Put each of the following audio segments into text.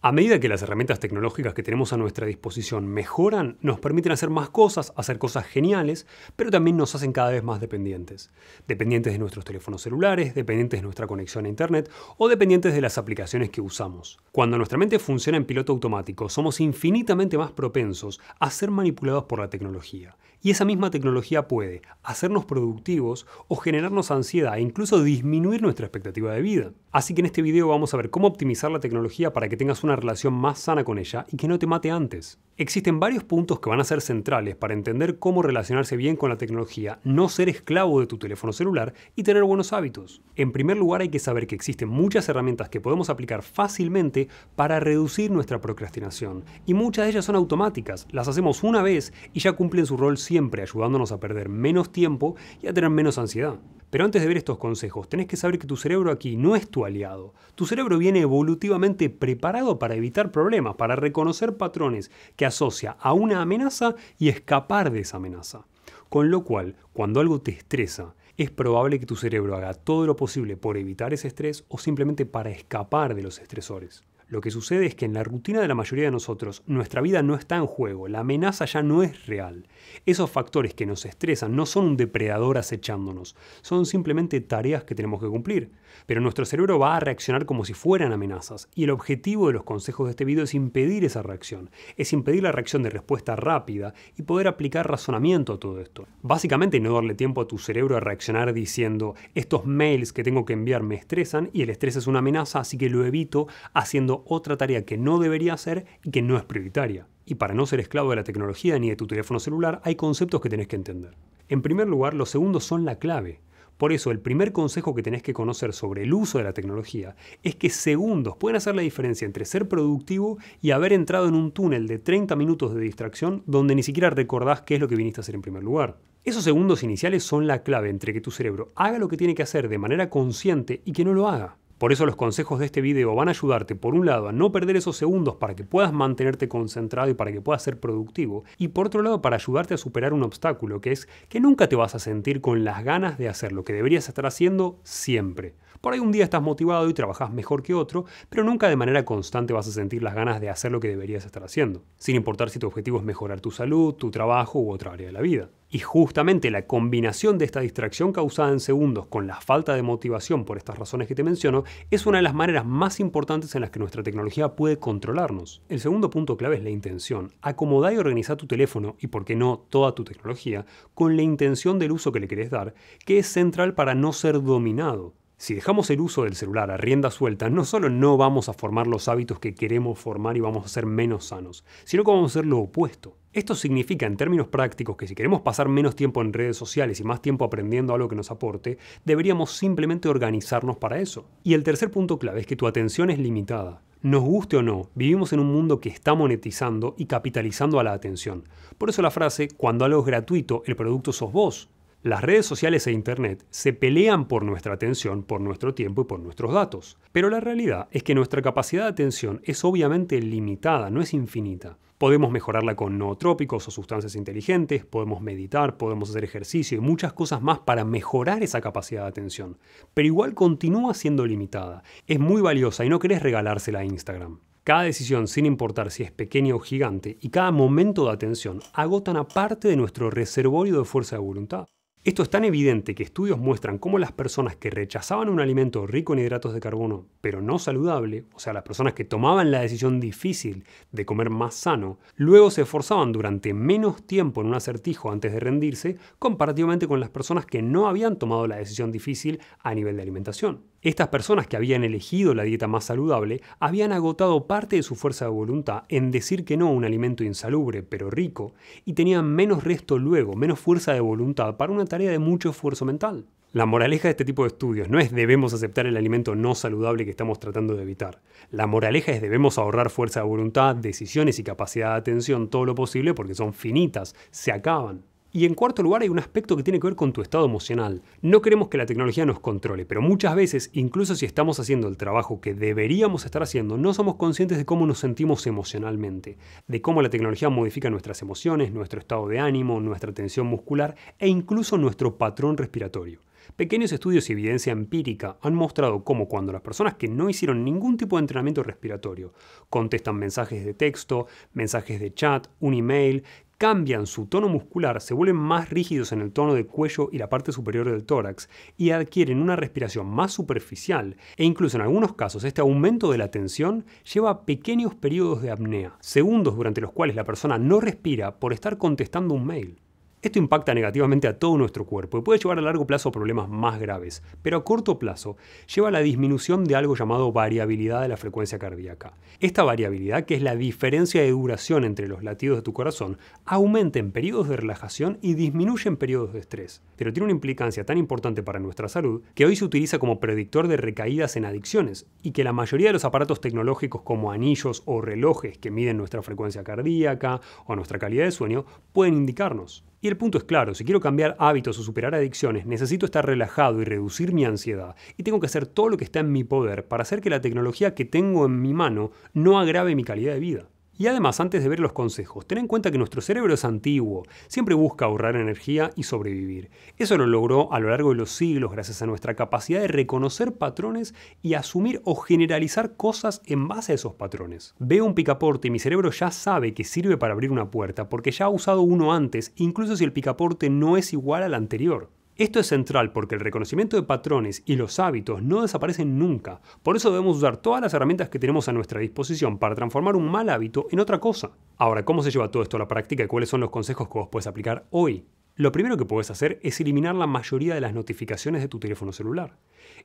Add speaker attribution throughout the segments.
Speaker 1: A medida que las herramientas tecnológicas que tenemos a nuestra disposición mejoran, nos permiten hacer más cosas, hacer cosas geniales, pero también nos hacen cada vez más dependientes. Dependientes de nuestros teléfonos celulares, dependientes de nuestra conexión a Internet o dependientes de las aplicaciones que usamos. Cuando nuestra mente funciona en piloto automático, somos infinitamente más propensos a ser manipulados por la tecnología. Y esa misma tecnología puede hacernos productivos o generarnos ansiedad e incluso disminuir nuestra expectativa de vida. Así que en este video vamos a ver cómo optimizar la tecnología para que tengas una relación más sana con ella y que no te mate antes. Existen varios puntos que van a ser centrales para entender cómo relacionarse bien con la tecnología, no ser esclavo de tu teléfono celular y tener buenos hábitos. En primer lugar hay que saber que existen muchas herramientas que podemos aplicar fácilmente para reducir nuestra procrastinación y muchas de ellas son automáticas, las hacemos una vez y ya cumplen su rol siempre ayudándonos a perder menos tiempo y a tener menos ansiedad. Pero antes de ver estos consejos, tenés que saber que tu cerebro aquí no es tu aliado. Tu cerebro viene evolutivamente preparado para evitar problemas, para reconocer patrones que asocia a una amenaza y escapar de esa amenaza. Con lo cual, cuando algo te estresa, es probable que tu cerebro haga todo lo posible por evitar ese estrés o simplemente para escapar de los estresores. Lo que sucede es que en la rutina de la mayoría de nosotros, nuestra vida no está en juego, la amenaza ya no es real. Esos factores que nos estresan no son un depredador acechándonos, son simplemente tareas que tenemos que cumplir. Pero nuestro cerebro va a reaccionar como si fueran amenazas, y el objetivo de los consejos de este video es impedir esa reacción, es impedir la reacción de respuesta rápida y poder aplicar razonamiento a todo esto. Básicamente no darle tiempo a tu cerebro a reaccionar diciendo, estos mails que tengo que enviar me estresan y el estrés es una amenaza, así que lo evito haciendo otra tarea que no debería hacer y que no es prioritaria. Y para no ser esclavo de la tecnología ni de tu teléfono celular, hay conceptos que tenés que entender. En primer lugar, los segundos son la clave. Por eso, el primer consejo que tenés que conocer sobre el uso de la tecnología es que segundos pueden hacer la diferencia entre ser productivo y haber entrado en un túnel de 30 minutos de distracción donde ni siquiera recordás qué es lo que viniste a hacer en primer lugar. Esos segundos iniciales son la clave entre que tu cerebro haga lo que tiene que hacer de manera consciente y que no lo haga. Por eso los consejos de este video van a ayudarte, por un lado, a no perder esos segundos para que puedas mantenerte concentrado y para que puedas ser productivo, y por otro lado, para ayudarte a superar un obstáculo, que es que nunca te vas a sentir con las ganas de hacer lo que deberías estar haciendo siempre. Por ahí un día estás motivado y trabajas mejor que otro, pero nunca de manera constante vas a sentir las ganas de hacer lo que deberías estar haciendo, sin importar si tu objetivo es mejorar tu salud, tu trabajo u otra área de la vida. Y justamente la combinación de esta distracción causada en segundos con la falta de motivación por estas razones que te menciono es una de las maneras más importantes en las que nuestra tecnología puede controlarnos. El segundo punto clave es la intención. Acomoda y organiza tu teléfono y, por qué no, toda tu tecnología con la intención del uso que le querés dar, que es central para no ser dominado si dejamos el uso del celular a rienda suelta, no solo no vamos a formar los hábitos que queremos formar y vamos a ser menos sanos, sino que vamos a ser lo opuesto. Esto significa en términos prácticos que si queremos pasar menos tiempo en redes sociales y más tiempo aprendiendo algo que nos aporte, deberíamos simplemente organizarnos para eso. Y el tercer punto clave es que tu atención es limitada. Nos guste o no, vivimos en un mundo que está monetizando y capitalizando a la atención. Por eso la frase, cuando algo es gratuito, el producto sos vos, las redes sociales e Internet se pelean por nuestra atención, por nuestro tiempo y por nuestros datos. Pero la realidad es que nuestra capacidad de atención es obviamente limitada, no es infinita. Podemos mejorarla con nootrópicos o sustancias inteligentes, podemos meditar, podemos hacer ejercicio y muchas cosas más para mejorar esa capacidad de atención. Pero igual continúa siendo limitada. Es muy valiosa y no querés regalársela a Instagram. Cada decisión, sin importar si es pequeña o gigante, y cada momento de atención agotan a parte de nuestro reservorio de fuerza de voluntad. Esto es tan evidente que estudios muestran cómo las personas que rechazaban un alimento rico en hidratos de carbono, pero no saludable, o sea, las personas que tomaban la decisión difícil de comer más sano, luego se esforzaban durante menos tiempo en un acertijo antes de rendirse, comparativamente con las personas que no habían tomado la decisión difícil a nivel de alimentación. Estas personas que habían elegido la dieta más saludable habían agotado parte de su fuerza de voluntad en decir que no a un alimento insalubre pero rico y tenían menos resto luego, menos fuerza de voluntad para una tarea de mucho esfuerzo mental. La moraleja de este tipo de estudios no es debemos aceptar el alimento no saludable que estamos tratando de evitar. La moraleja es debemos ahorrar fuerza de voluntad, decisiones y capacidad de atención todo lo posible porque son finitas, se acaban. Y en cuarto lugar hay un aspecto que tiene que ver con tu estado emocional. No queremos que la tecnología nos controle, pero muchas veces, incluso si estamos haciendo el trabajo que deberíamos estar haciendo, no somos conscientes de cómo nos sentimos emocionalmente, de cómo la tecnología modifica nuestras emociones, nuestro estado de ánimo, nuestra tensión muscular e incluso nuestro patrón respiratorio. Pequeños estudios y evidencia empírica han mostrado cómo cuando las personas que no hicieron ningún tipo de entrenamiento respiratorio contestan mensajes de texto, mensajes de chat, un email, cambian su tono muscular, se vuelven más rígidos en el tono de cuello y la parte superior del tórax y adquieren una respiración más superficial e incluso en algunos casos este aumento de la tensión lleva a pequeños periodos de apnea, segundos durante los cuales la persona no respira por estar contestando un mail. Esto impacta negativamente a todo nuestro cuerpo y puede llevar a largo plazo a problemas más graves, pero a corto plazo lleva a la disminución de algo llamado variabilidad de la frecuencia cardíaca. Esta variabilidad, que es la diferencia de duración entre los latidos de tu corazón, aumenta en periodos de relajación y disminuye en periodos de estrés, pero tiene una implicancia tan importante para nuestra salud que hoy se utiliza como predictor de recaídas en adicciones y que la mayoría de los aparatos tecnológicos como anillos o relojes que miden nuestra frecuencia cardíaca o nuestra calidad de sueño pueden indicarnos. Y el punto es claro, si quiero cambiar hábitos o superar adicciones, necesito estar relajado y reducir mi ansiedad, y tengo que hacer todo lo que está en mi poder para hacer que la tecnología que tengo en mi mano no agrave mi calidad de vida. Y además, antes de ver los consejos, ten en cuenta que nuestro cerebro es antiguo, siempre busca ahorrar energía y sobrevivir. Eso lo logró a lo largo de los siglos gracias a nuestra capacidad de reconocer patrones y asumir o generalizar cosas en base a esos patrones. Veo un picaporte y mi cerebro ya sabe que sirve para abrir una puerta porque ya ha usado uno antes, incluso si el picaporte no es igual al anterior. Esto es central porque el reconocimiento de patrones y los hábitos no desaparecen nunca. Por eso debemos usar todas las herramientas que tenemos a nuestra disposición para transformar un mal hábito en otra cosa. Ahora, ¿cómo se lleva todo esto a la práctica y cuáles son los consejos que vos puedes aplicar hoy? Lo primero que puedes hacer es eliminar la mayoría de las notificaciones de tu teléfono celular.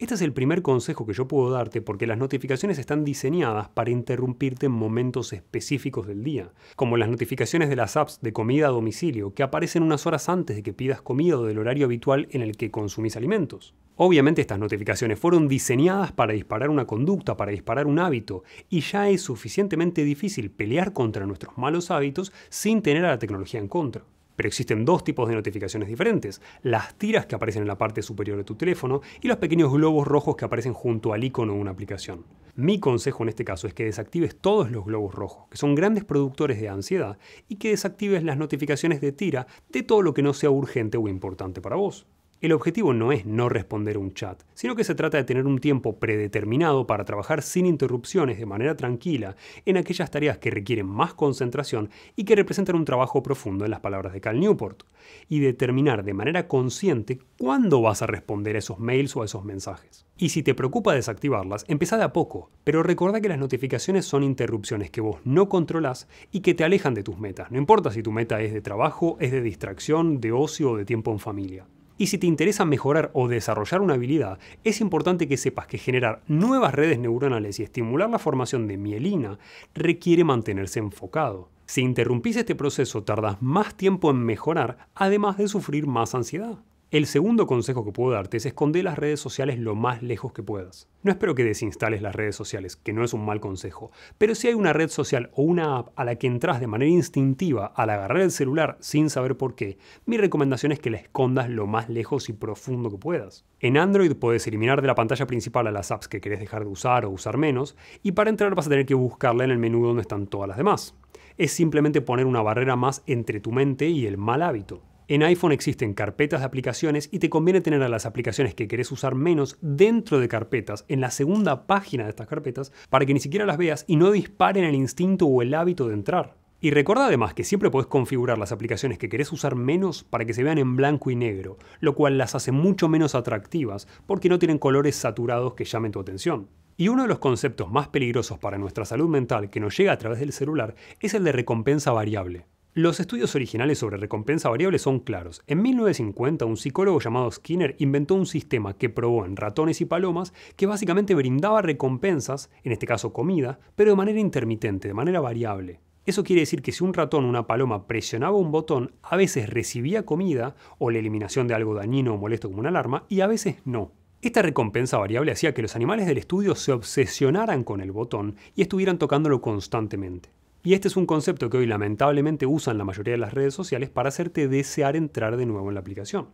Speaker 1: Este es el primer consejo que yo puedo darte porque las notificaciones están diseñadas para interrumpirte en momentos específicos del día, como las notificaciones de las apps de comida a domicilio que aparecen unas horas antes de que pidas comida o del horario habitual en el que consumís alimentos. Obviamente estas notificaciones fueron diseñadas para disparar una conducta, para disparar un hábito, y ya es suficientemente difícil pelear contra nuestros malos hábitos sin tener a la tecnología en contra. Pero existen dos tipos de notificaciones diferentes, las tiras que aparecen en la parte superior de tu teléfono y los pequeños globos rojos que aparecen junto al icono de una aplicación. Mi consejo en este caso es que desactives todos los globos rojos, que son grandes productores de ansiedad, y que desactives las notificaciones de tira de todo lo que no sea urgente o importante para vos. El objetivo no es no responder un chat, sino que se trata de tener un tiempo predeterminado para trabajar sin interrupciones de manera tranquila en aquellas tareas que requieren más concentración y que representan un trabajo profundo en las palabras de Cal Newport, y determinar de manera consciente cuándo vas a responder a esos mails o a esos mensajes. Y si te preocupa desactivarlas, empezá de a poco, pero recuerda que las notificaciones son interrupciones que vos no controlás y que te alejan de tus metas, no importa si tu meta es de trabajo, es de distracción, de ocio o de tiempo en familia. Y si te interesa mejorar o desarrollar una habilidad, es importante que sepas que generar nuevas redes neuronales y estimular la formación de mielina requiere mantenerse enfocado. Si interrumpís este proceso, tardas más tiempo en mejorar, además de sufrir más ansiedad. El segundo consejo que puedo darte es esconder las redes sociales lo más lejos que puedas. No espero que desinstales las redes sociales, que no es un mal consejo, pero si hay una red social o una app a la que entras de manera instintiva al agarrar el celular sin saber por qué, mi recomendación es que la escondas lo más lejos y profundo que puedas. En Android puedes eliminar de la pantalla principal a las apps que querés dejar de usar o usar menos, y para entrar vas a tener que buscarla en el menú donde están todas las demás. Es simplemente poner una barrera más entre tu mente y el mal hábito. En iPhone existen carpetas de aplicaciones y te conviene tener a las aplicaciones que querés usar menos dentro de carpetas, en la segunda página de estas carpetas, para que ni siquiera las veas y no disparen el instinto o el hábito de entrar. Y recuerda además que siempre podés configurar las aplicaciones que querés usar menos para que se vean en blanco y negro, lo cual las hace mucho menos atractivas porque no tienen colores saturados que llamen tu atención. Y uno de los conceptos más peligrosos para nuestra salud mental que nos llega a través del celular es el de recompensa variable. Los estudios originales sobre recompensa variable son claros. En 1950, un psicólogo llamado Skinner inventó un sistema que probó en ratones y palomas que básicamente brindaba recompensas, en este caso comida, pero de manera intermitente, de manera variable. Eso quiere decir que si un ratón o una paloma presionaba un botón, a veces recibía comida o la eliminación de algo dañino o molesto como una alarma, y a veces no. Esta recompensa variable hacía que los animales del estudio se obsesionaran con el botón y estuvieran tocándolo constantemente. Y este es un concepto que hoy lamentablemente usan la mayoría de las redes sociales para hacerte desear entrar de nuevo en la aplicación.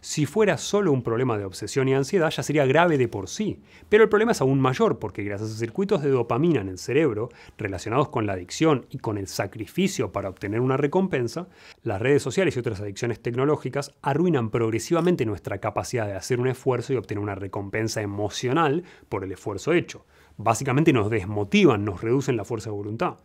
Speaker 1: Si fuera solo un problema de obsesión y ansiedad ya sería grave de por sí, pero el problema es aún mayor porque gracias a circuitos de dopamina en el cerebro, relacionados con la adicción y con el sacrificio para obtener una recompensa, las redes sociales y otras adicciones tecnológicas arruinan progresivamente nuestra capacidad de hacer un esfuerzo y obtener una recompensa emocional por el esfuerzo hecho. Básicamente nos desmotivan, nos reducen la fuerza de voluntad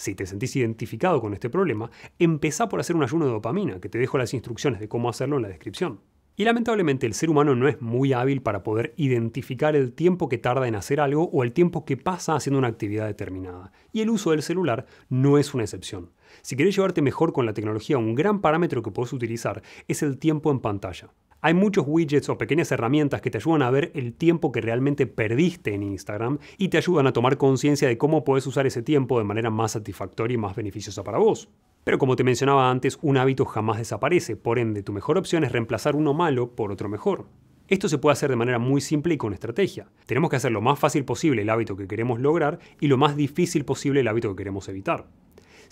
Speaker 1: si te sentís identificado con este problema, empezá por hacer un ayuno de dopamina, que te dejo las instrucciones de cómo hacerlo en la descripción. Y lamentablemente el ser humano no es muy hábil para poder identificar el tiempo que tarda en hacer algo o el tiempo que pasa haciendo una actividad determinada. Y el uso del celular no es una excepción. Si querés llevarte mejor con la tecnología, un gran parámetro que puedes utilizar es el tiempo en pantalla. Hay muchos widgets o pequeñas herramientas que te ayudan a ver el tiempo que realmente perdiste en Instagram y te ayudan a tomar conciencia de cómo puedes usar ese tiempo de manera más satisfactoria y más beneficiosa para vos. Pero como te mencionaba antes, un hábito jamás desaparece, por ende tu mejor opción es reemplazar uno malo por otro mejor. Esto se puede hacer de manera muy simple y con estrategia. Tenemos que hacer lo más fácil posible el hábito que queremos lograr y lo más difícil posible el hábito que queremos evitar.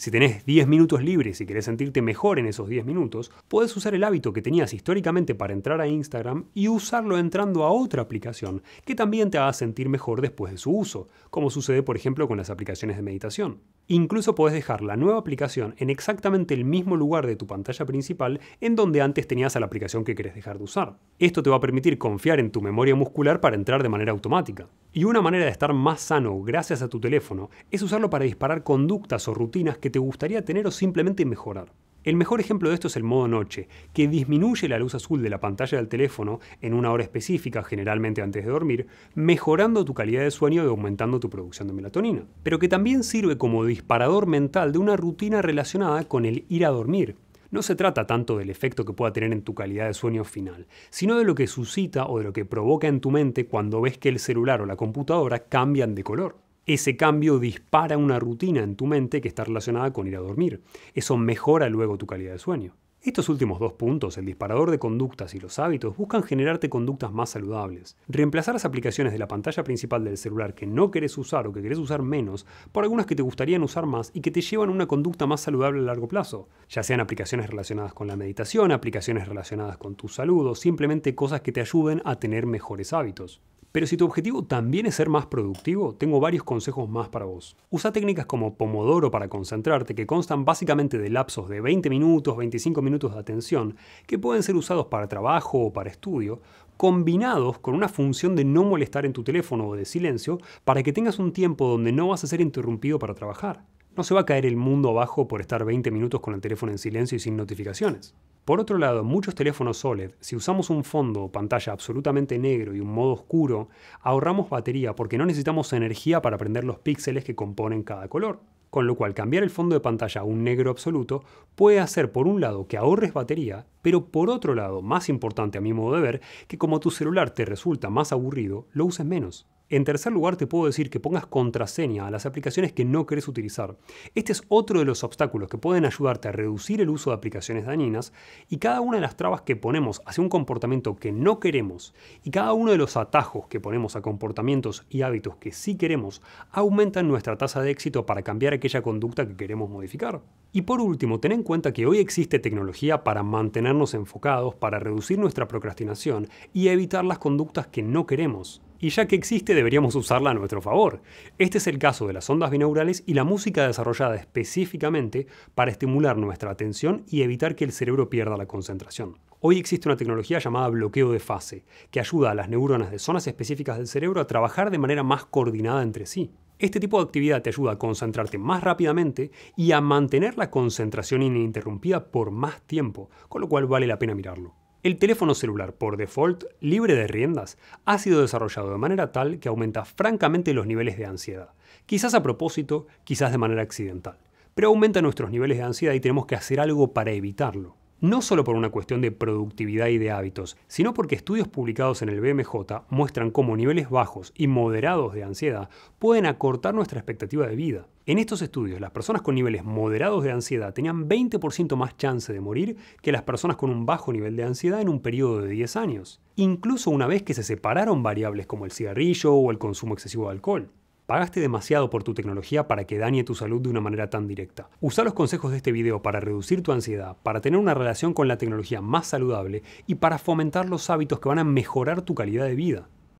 Speaker 1: Si tenés 10 minutos libres y querés sentirte mejor en esos 10 minutos, podés usar el hábito que tenías históricamente para entrar a Instagram y usarlo entrando a otra aplicación que también te haga sentir mejor después de su uso, como sucede por ejemplo con las aplicaciones de meditación. Incluso podés dejar la nueva aplicación en exactamente el mismo lugar de tu pantalla principal en donde antes tenías a la aplicación que querés dejar de usar. Esto te va a permitir confiar en tu memoria muscular para entrar de manera automática. Y una manera de estar más sano gracias a tu teléfono es usarlo para disparar conductas o rutinas que te gustaría tener o simplemente mejorar. El mejor ejemplo de esto es el modo noche, que disminuye la luz azul de la pantalla del teléfono en una hora específica, generalmente antes de dormir, mejorando tu calidad de sueño y aumentando tu producción de melatonina, pero que también sirve como disparador mental de una rutina relacionada con el ir a dormir. No se trata tanto del efecto que pueda tener en tu calidad de sueño final, sino de lo que suscita o de lo que provoca en tu mente cuando ves que el celular o la computadora cambian de color ese cambio dispara una rutina en tu mente que está relacionada con ir a dormir. Eso mejora luego tu calidad de sueño. Estos últimos dos puntos, el disparador de conductas y los hábitos, buscan generarte conductas más saludables. Reemplazar las aplicaciones de la pantalla principal del celular que no querés usar o que querés usar menos por algunas que te gustarían usar más y que te llevan a una conducta más saludable a largo plazo, ya sean aplicaciones relacionadas con la meditación, aplicaciones relacionadas con tu salud o simplemente cosas que te ayuden a tener mejores hábitos. Pero si tu objetivo también es ser más productivo, tengo varios consejos más para vos. Usa técnicas como Pomodoro para concentrarte, que constan básicamente de lapsos de 20 minutos, 25 minutos de atención, que pueden ser usados para trabajo o para estudio, combinados con una función de no molestar en tu teléfono o de silencio, para que tengas un tiempo donde no vas a ser interrumpido para trabajar. No se va a caer el mundo abajo por estar 20 minutos con el teléfono en silencio y sin notificaciones. Por otro lado, muchos teléfonos OLED, si usamos un fondo o pantalla absolutamente negro y un modo oscuro, ahorramos batería porque no necesitamos energía para prender los píxeles que componen cada color. Con lo cual, cambiar el fondo de pantalla a un negro absoluto puede hacer, por un lado, que ahorres batería, pero por otro lado, más importante a mi modo de ver, que como tu celular te resulta más aburrido, lo uses menos. En tercer lugar, te puedo decir que pongas contraseña a las aplicaciones que no querés utilizar. Este es otro de los obstáculos que pueden ayudarte a reducir el uso de aplicaciones dañinas y cada una de las trabas que ponemos hacia un comportamiento que no queremos y cada uno de los atajos que ponemos a comportamientos y hábitos que sí queremos aumentan nuestra tasa de éxito para cambiar aquella conducta que queremos modificar. Y por último, ten en cuenta que hoy existe tecnología para mantenernos enfocados, para reducir nuestra procrastinación y evitar las conductas que no queremos y ya que existe deberíamos usarla a nuestro favor. Este es el caso de las ondas binaurales y la música desarrollada específicamente para estimular nuestra atención y evitar que el cerebro pierda la concentración. Hoy existe una tecnología llamada bloqueo de fase, que ayuda a las neuronas de zonas específicas del cerebro a trabajar de manera más coordinada entre sí. Este tipo de actividad te ayuda a concentrarte más rápidamente y a mantener la concentración ininterrumpida por más tiempo, con lo cual vale la pena mirarlo. El teléfono celular, por default, libre de riendas, ha sido desarrollado de manera tal que aumenta francamente los niveles de ansiedad. Quizás a propósito, quizás de manera accidental. Pero aumenta nuestros niveles de ansiedad y tenemos que hacer algo para evitarlo no solo por una cuestión de productividad y de hábitos, sino porque estudios publicados en el BMJ muestran cómo niveles bajos y moderados de ansiedad pueden acortar nuestra expectativa de vida. En estos estudios, las personas con niveles moderados de ansiedad tenían 20% más chance de morir que las personas con un bajo nivel de ansiedad en un periodo de 10 años, incluso una vez que se separaron variables como el cigarrillo o el consumo excesivo de alcohol. ¿Pagaste demasiado por tu tecnología para que dañe tu salud de una manera tan directa? Usa los consejos de este video para reducir tu ansiedad, para tener una relación con la tecnología más saludable y para fomentar los hábitos que van a mejorar tu calidad de vida.